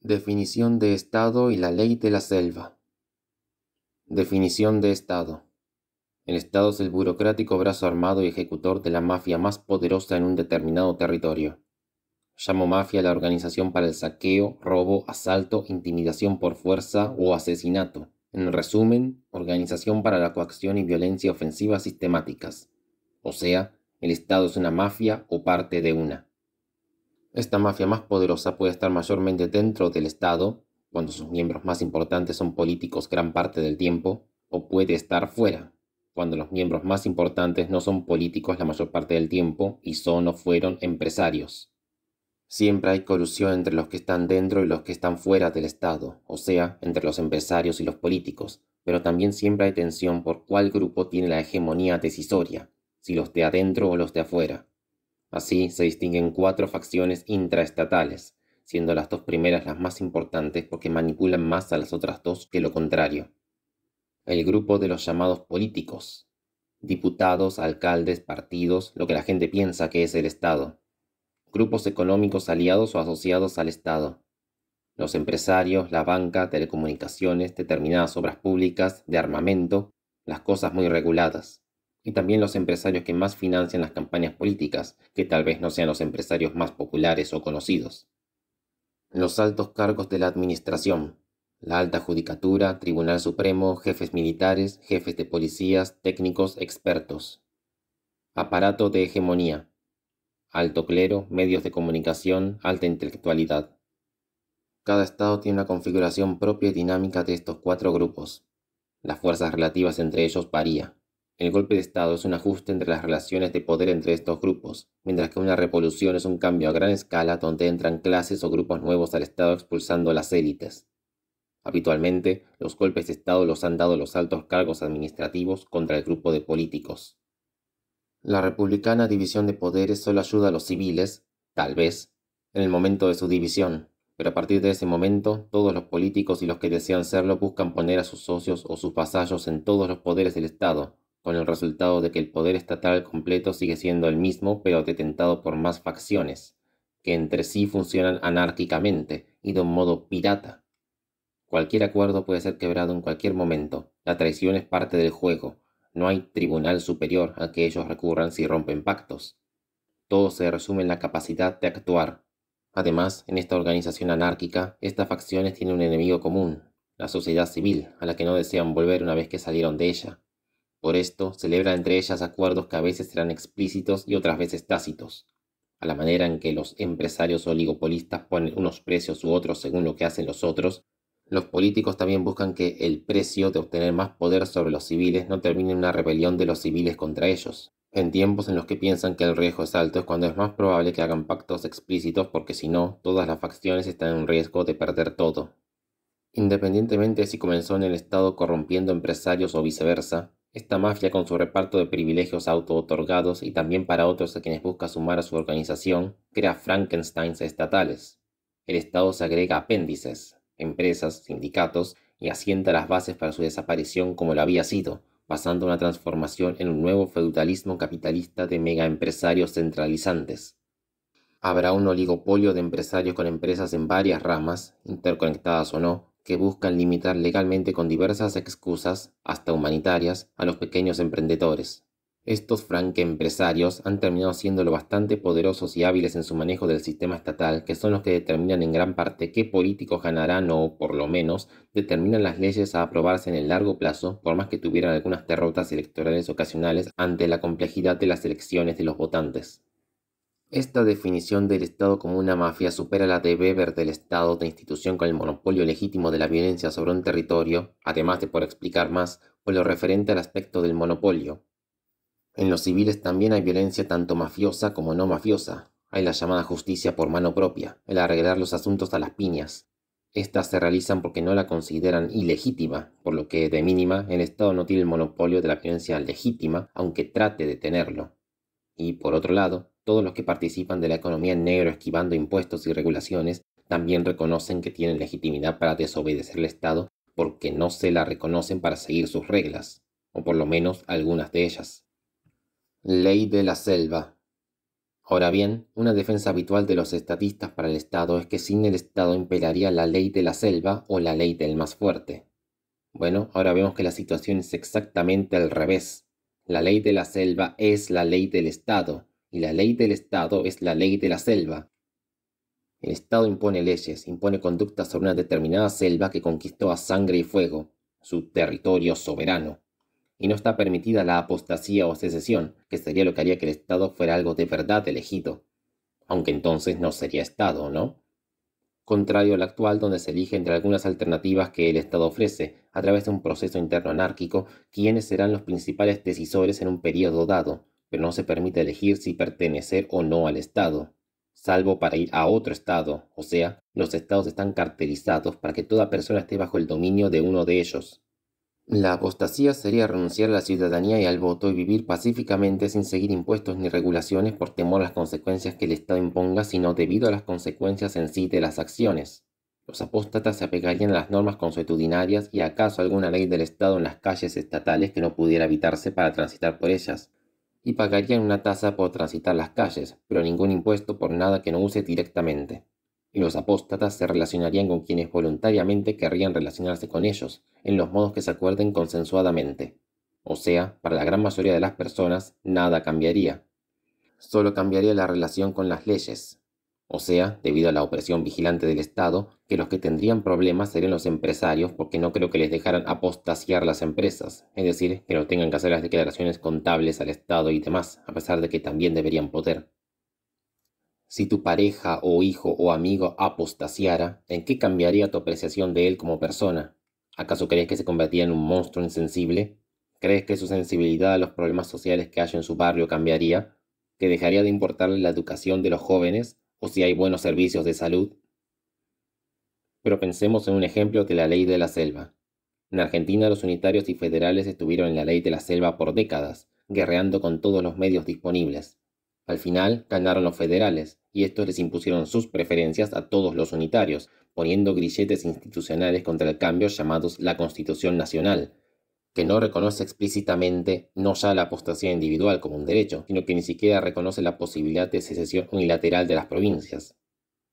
Definición de Estado y la ley de la selva. Definición de Estado. El Estado es el burocrático brazo armado y ejecutor de la mafia más poderosa en un determinado territorio. Llamo mafia la organización para el saqueo, robo, asalto, intimidación por fuerza o asesinato. En resumen, organización para la coacción y violencia ofensiva sistemáticas. O sea, el Estado es una mafia o parte de una. Esta mafia más poderosa puede estar mayormente dentro del Estado, cuando sus miembros más importantes son políticos gran parte del tiempo, o puede estar fuera, cuando los miembros más importantes no son políticos la mayor parte del tiempo y son o fueron empresarios. Siempre hay colusión entre los que están dentro y los que están fuera del Estado, o sea, entre los empresarios y los políticos, pero también siempre hay tensión por cuál grupo tiene la hegemonía decisoria, si los de adentro o los de afuera. Así se distinguen cuatro facciones intraestatales, siendo las dos primeras las más importantes porque manipulan más a las otras dos que lo contrario. El grupo de los llamados políticos, diputados, alcaldes, partidos, lo que la gente piensa que es el Estado. Grupos económicos aliados o asociados al Estado. Los empresarios, la banca, telecomunicaciones, determinadas obras públicas, de armamento, las cosas muy reguladas y también los empresarios que más financian las campañas políticas, que tal vez no sean los empresarios más populares o conocidos. Los altos cargos de la administración, la alta judicatura, Tribunal Supremo, jefes militares, jefes de policías, técnicos, expertos. Aparato de hegemonía. Alto clero, medios de comunicación, alta intelectualidad. Cada estado tiene una configuración propia y dinámica de estos cuatro grupos. Las fuerzas relativas entre ellos varían. El golpe de Estado es un ajuste entre las relaciones de poder entre estos grupos, mientras que una revolución es un cambio a gran escala donde entran clases o grupos nuevos al Estado expulsando a las élites. Habitualmente, los golpes de Estado los han dado los altos cargos administrativos contra el grupo de políticos. La republicana división de poderes solo ayuda a los civiles, tal vez, en el momento de su división, pero a partir de ese momento todos los políticos y los que desean serlo buscan poner a sus socios o sus vasallos en todos los poderes del Estado, con el resultado de que el poder estatal completo sigue siendo el mismo, pero detentado por más facciones, que entre sí funcionan anárquicamente y de un modo pirata. Cualquier acuerdo puede ser quebrado en cualquier momento. La traición es parte del juego. No hay tribunal superior a que ellos recurran si rompen pactos. Todo se resume en la capacidad de actuar. Además, en esta organización anárquica, estas facciones tienen un enemigo común, la sociedad civil, a la que no desean volver una vez que salieron de ella. Por esto, celebran entre ellas acuerdos que a veces serán explícitos y otras veces tácitos, a la manera en que los empresarios oligopolistas ponen unos precios u otros según lo que hacen los otros, los políticos también buscan que el precio de obtener más poder sobre los civiles no termine en una rebelión de los civiles contra ellos. En tiempos en los que piensan que el riesgo es alto es cuando es más probable que hagan pactos explícitos porque si no, todas las facciones están en riesgo de perder todo. Independientemente si comenzó en el Estado corrompiendo empresarios o viceversa, esta mafia, con su reparto de privilegios auto-otorgados y también para otros a quienes busca sumar a su organización, crea Frankensteins estatales. El Estado se agrega apéndices, empresas, sindicatos y asienta las bases para su desaparición como lo había sido, pasando una transformación en un nuevo feudalismo capitalista de megaempresarios centralizantes. Habrá un oligopolio de empresarios con empresas en varias ramas, interconectadas o no, que buscan limitar legalmente con diversas excusas, hasta humanitarias, a los pequeños emprendedores. Estos franque-empresarios han terminado siendo lo bastante poderosos y hábiles en su manejo del sistema estatal, que son los que determinan en gran parte qué políticos ganarán o, por lo menos, determinan las leyes a aprobarse en el largo plazo, por más que tuvieran algunas derrotas electorales ocasionales ante la complejidad de las elecciones de los votantes. Esta definición del Estado como una mafia supera la de Weber del Estado de institución con el monopolio legítimo de la violencia sobre un territorio, además de por explicar más, por lo referente al aspecto del monopolio. En los civiles también hay violencia tanto mafiosa como no mafiosa. Hay la llamada justicia por mano propia, el arreglar los asuntos a las piñas. Estas se realizan porque no la consideran ilegítima, por lo que, de mínima, el Estado no tiene el monopolio de la violencia legítima, aunque trate de tenerlo. Y, por otro lado, todos los que participan de la economía en negro esquivando impuestos y regulaciones también reconocen que tienen legitimidad para desobedecer al Estado porque no se la reconocen para seguir sus reglas, o por lo menos algunas de ellas. Ley de la selva. Ahora bien, una defensa habitual de los estadistas para el Estado es que sin el Estado imperaría la ley de la selva o la ley del más fuerte. Bueno, ahora vemos que la situación es exactamente al revés. La ley de la selva es la ley del Estado, y la ley del Estado es la ley de la selva. El Estado impone leyes, impone conductas sobre una determinada selva que conquistó a sangre y fuego, su territorio soberano. Y no está permitida la apostasía o secesión, que sería lo que haría que el Estado fuera algo de verdad elegido. Aunque entonces no sería Estado, ¿no? Contrario al actual, donde se elige entre algunas alternativas que el Estado ofrece, a través de un proceso interno anárquico, quiénes serán los principales decisores en un periodo dado, pero no se permite elegir si pertenecer o no al Estado, salvo para ir a otro Estado, o sea, los Estados están caracterizados para que toda persona esté bajo el dominio de uno de ellos. La apostasía sería renunciar a la ciudadanía y al voto y vivir pacíficamente sin seguir impuestos ni regulaciones por temor a las consecuencias que el Estado imponga, sino debido a las consecuencias en sí de las acciones. Los apóstatas se apegarían a las normas consuetudinarias y acaso alguna ley del Estado en las calles estatales que no pudiera evitarse para transitar por ellas y pagarían una tasa por transitar las calles, pero ningún impuesto por nada que no use directamente. Y los apóstatas se relacionarían con quienes voluntariamente querrían relacionarse con ellos, en los modos que se acuerden consensuadamente. O sea, para la gran mayoría de las personas, nada cambiaría. Solo cambiaría la relación con las leyes, o sea, debido a la opresión vigilante del Estado, que los que tendrían problemas serían los empresarios porque no creo que les dejaran apostasiar las empresas, es decir, que no tengan que hacer las declaraciones contables al Estado y demás, a pesar de que también deberían poder. Si tu pareja o hijo o amigo apostasiara, ¿en qué cambiaría tu apreciación de él como persona? ¿Acaso crees que se convertiría en un monstruo insensible? ¿Crees que su sensibilidad a los problemas sociales que hay en su barrio cambiaría? ¿Que dejaría de importarle la educación de los jóvenes? o si hay buenos servicios de salud. Pero pensemos en un ejemplo de la ley de la selva. En Argentina los unitarios y federales estuvieron en la ley de la selva por décadas, guerreando con todos los medios disponibles. Al final ganaron los federales, y estos les impusieron sus preferencias a todos los unitarios, poniendo grilletes institucionales contra el cambio llamados la Constitución Nacional, que no reconoce explícitamente no ya la apostasía individual como un derecho, sino que ni siquiera reconoce la posibilidad de secesión unilateral de las provincias.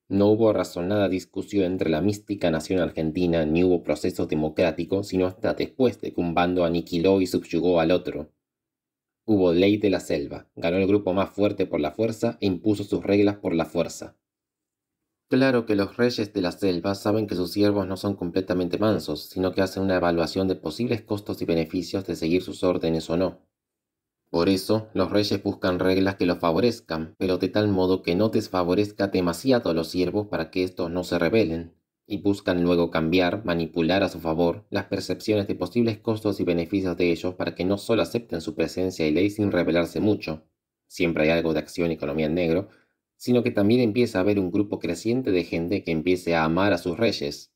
No hubo razonada discusión entre la mística nación argentina ni hubo proceso democrático sino hasta después de que un bando aniquiló y subyugó al otro. Hubo ley de la selva, ganó el grupo más fuerte por la fuerza e impuso sus reglas por la fuerza. Claro que los reyes de la selva saben que sus siervos no son completamente mansos, sino que hacen una evaluación de posibles costos y beneficios de seguir sus órdenes o no. Por eso, los reyes buscan reglas que los favorezcan, pero de tal modo que no desfavorezca demasiado a los siervos para que estos no se rebelen, y buscan luego cambiar, manipular a su favor las percepciones de posibles costos y beneficios de ellos para que no solo acepten su presencia y ley sin rebelarse mucho, siempre hay algo de acción y economía en negro, sino que también empieza a haber un grupo creciente de gente que empiece a amar a sus reyes.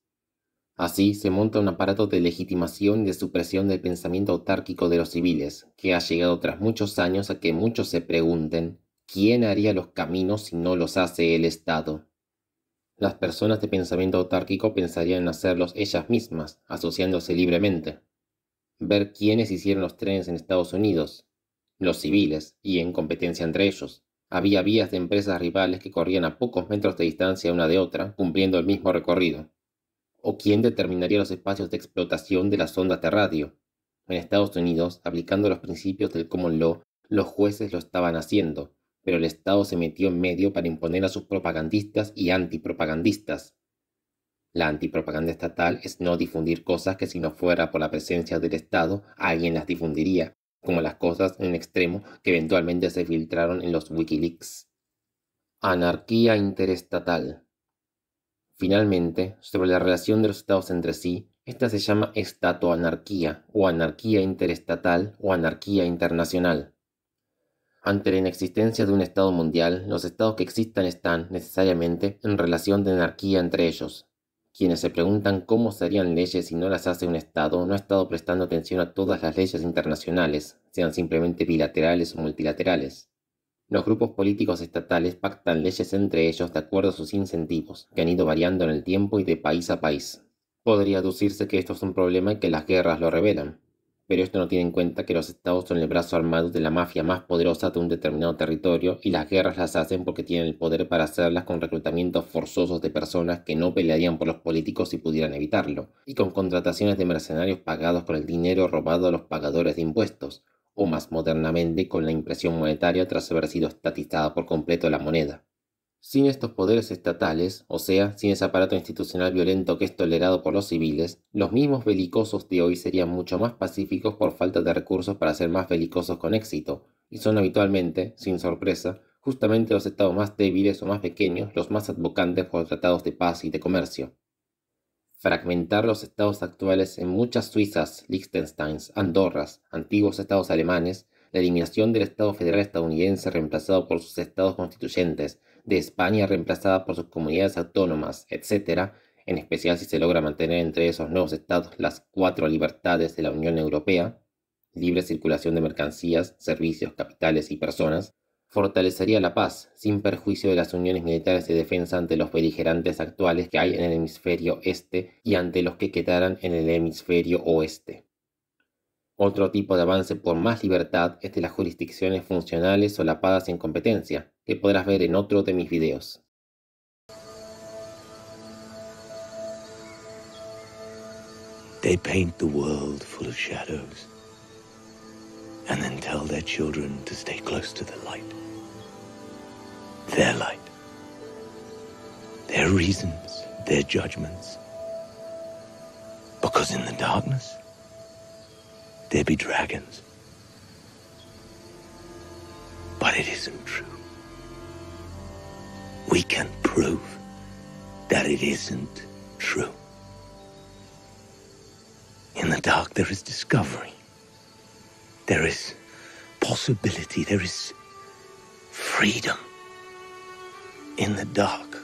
Así se monta un aparato de legitimación y de supresión del pensamiento autárquico de los civiles, que ha llegado tras muchos años a que muchos se pregunten ¿quién haría los caminos si no los hace el Estado? Las personas de pensamiento autárquico pensarían en hacerlos ellas mismas, asociándose libremente. Ver quiénes hicieron los trenes en Estados Unidos, los civiles, y en competencia entre ellos. Había vías de empresas rivales que corrían a pocos metros de distancia una de otra, cumpliendo el mismo recorrido. ¿O quién determinaría los espacios de explotación de las ondas de radio? En Estados Unidos, aplicando los principios del common law, los jueces lo estaban haciendo, pero el Estado se metió en medio para imponer a sus propagandistas y antipropagandistas. La antipropaganda estatal es no difundir cosas que si no fuera por la presencia del Estado, alguien las difundiría, como las cosas en extremo que eventualmente se filtraron en los Wikileaks. Anarquía interestatal. Finalmente, sobre la relación de los estados entre sí, esta se llama estatoanarquía o anarquía interestatal o anarquía internacional. Ante la inexistencia de un Estado mundial, los estados que existan están, necesariamente, en relación de anarquía entre ellos, quienes se preguntan cómo serían leyes si no las hace un Estado, no ha estado prestando atención a todas las leyes internacionales, sean simplemente bilaterales o multilaterales. Los grupos políticos estatales pactan leyes entre ellos de acuerdo a sus incentivos, que han ido variando en el tiempo y de país a país. Podría aducirse que esto es un problema y que las guerras lo revelan pero esto no tiene en cuenta que los estados son el brazo armado de la mafia más poderosa de un determinado territorio y las guerras las hacen porque tienen el poder para hacerlas con reclutamientos forzosos de personas que no pelearían por los políticos si pudieran evitarlo, y con contrataciones de mercenarios pagados con el dinero robado a los pagadores de impuestos, o más modernamente con la impresión monetaria tras haber sido estatizada por completo la moneda. Sin estos poderes estatales, o sea, sin ese aparato institucional violento que es tolerado por los civiles, los mismos belicosos de hoy serían mucho más pacíficos por falta de recursos para ser más belicosos con éxito, y son habitualmente, sin sorpresa, justamente los estados más débiles o más pequeños los más advocantes por tratados de paz y de comercio. Fragmentar los estados actuales en muchas Suizas, Liechtensteins, Andorras, antiguos estados alemanes, la eliminación del Estado federal estadounidense reemplazado por sus estados constituyentes, de España reemplazada por sus comunidades autónomas, etc., en especial si se logra mantener entre esos nuevos estados las cuatro libertades de la Unión Europea, libre circulación de mercancías, servicios, capitales y personas, fortalecería la paz, sin perjuicio de las uniones militares de defensa ante los beligerantes actuales que hay en el hemisferio este y ante los que quedaran en el hemisferio oeste. Otro tipo de avance por más libertad es de las jurisdicciones funcionales solapadas en competencia, que podrás ver en otro de mis videos. They paint the world full of shadows and then tell their children to stay close to the light. Their light. Their reasons, their judgments. Because in the darkness, there be dragons. But it isn't true. We can prove that it isn't true. In the dark, there is discovery. There is possibility. There is freedom. In the dark,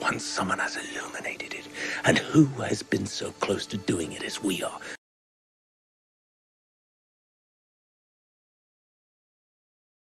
once someone has illuminated it, and who has been so close to doing it as we are?